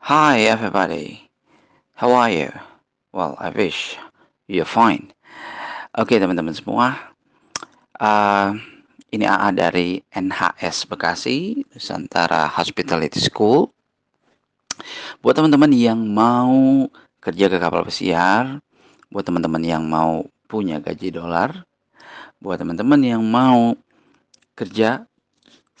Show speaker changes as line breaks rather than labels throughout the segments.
Hi everybody, how are you? Well, I wish you're fine. Oke okay, teman-teman semua, uh, ini AA dari NHS Bekasi, Nusantara Hospitality School. Buat teman-teman yang mau kerja ke kapal pesiar, buat teman-teman yang mau punya gaji dolar, buat teman-teman yang mau kerja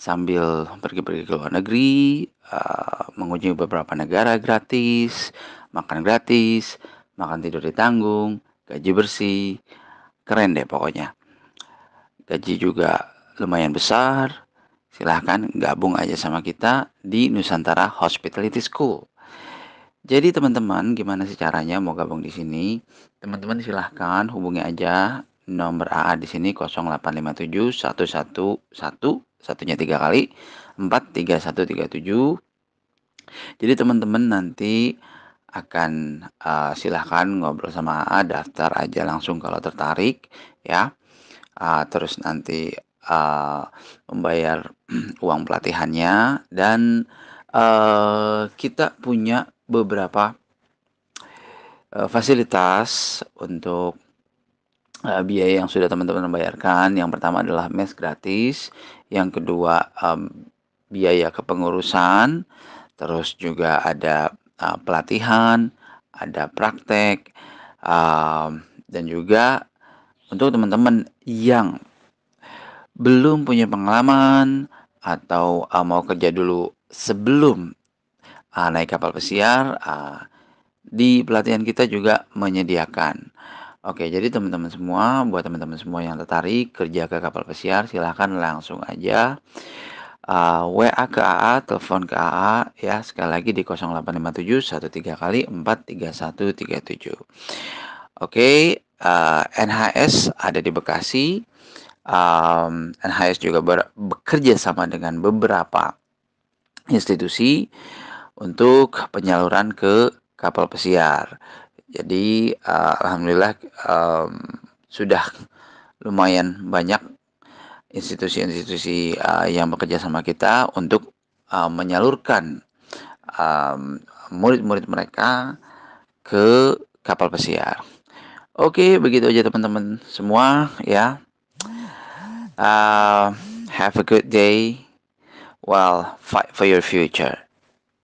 sambil pergi-pergi ke luar negeri, uh, mengunjungi beberapa negara gratis, makan gratis, makan tidur ditanggung, gaji bersih, keren deh pokoknya. Gaji juga lumayan besar, silahkan gabung aja sama kita di Nusantara Hospitality School. Jadi teman-teman, gimana sih caranya mau gabung di sini? Teman-teman silahkan hubungi aja nomor AA di sini 0857 111 satunya tiga kali empat tiga satu tiga tujuh jadi teman-teman nanti akan uh, silahkan ngobrol sama A daftar aja langsung kalau tertarik ya uh, terus nanti uh, membayar uang pelatihannya dan uh, kita punya beberapa uh, fasilitas untuk uh, biaya yang sudah teman-teman bayarkan. Yang pertama adalah mes gratis, yang kedua um, biaya kepengurusan, terus juga ada uh, pelatihan, ada praktek, um, dan juga untuk teman-teman yang belum punya pengalaman atau uh, mau kerja dulu sebelum uh, naik kapal pesiar, uh, di pelatihan kita juga menyediakan Oke, jadi teman-teman semua, buat teman-teman semua yang tertarik kerja ke kapal pesiar, silahkan langsung aja uh, WA ke AA, telepon ke AA ya sekali lagi di 0857 13 kali 43137. Oke, uh, NHS ada di Bekasi. Um, NHS juga bekerja sama dengan beberapa institusi untuk penyaluran ke kapal pesiar jadi uh, alhamdulillah um, sudah lumayan banyak institusi-institusi uh, yang bekerja sama kita untuk uh, menyalurkan murid murid-murid mereka ke kapal pesiar. Oke, begitu aja teman-teman semua ya. Uh, have a good day. Well, fight for your future.